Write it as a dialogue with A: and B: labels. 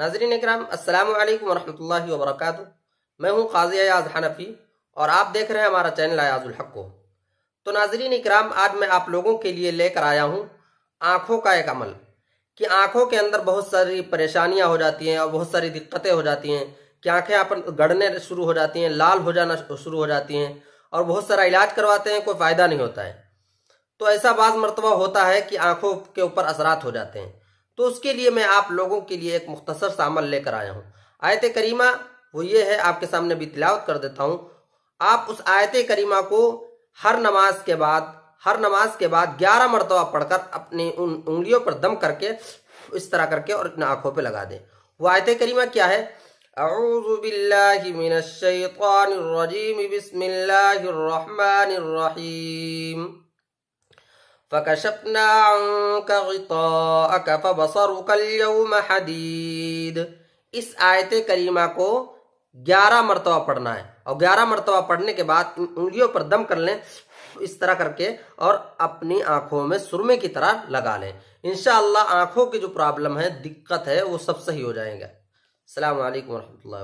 A: नाजरीन कराम असल वरहमल वरक मैं हूँ काजी अयाज हनफी और आप देख रहे हैं हमारा चैनल अयाजुल हक को तो नाजरीन कराम आज मैं आप लोगों के लिए लेकर आया हूँ आँखों का एक अमल कि आँखों के अंदर बहुत सारी परेशानियाँ हो जाती हैं और बहुत सारी दिक्कतें हो जाती हैं कि आँखें अपन गड़ने शुरू हो जाती हैं लाल हो जाना शुरू हो जाती हैं और बहुत सारा इलाज करवाते हैं कोई फ़ायदा नहीं होता है तो ऐसा बाज़ मरतबा होता है कि आँखों के ऊपर असरात हो जाते हैं तो उसके लिए मैं आप लोगों के लिए एक मुख्तसर सामल लेकर आया हूँ आयत करीमा वो ये है आपके सामने भी तिलावत कर देता हूँ आप उस आयत करीमा को हर नमाज के बाद हर नमाज के बाद ग्यारह मरतबा पढ़कर अपनी उन उंगलियों पर दम करके इस तरह करके और अपनी आंखों पर लगा दें वो आयत करीमा क्या है अऊज़बिल्लिमिनशैतानिर्रजीम बिस्मिल्लाहिर्रहमानिर्रहीम فكشفنا عنك غطاءك فبصرك اليوم حديد इस आयत करीमा को ग्यारह मरतबा पढ़ना है और ग्यारह मरतबा पढ़ने के बाद उंगलियों पर दम कर लें इस तरह करके और अपनी आंखों में सुरमे की तरह लगा लें इनशाला आंखों की जो प्रॉब्लम है दिक्कत है वो सब सही हो जाएगा अल्लाम वरहमल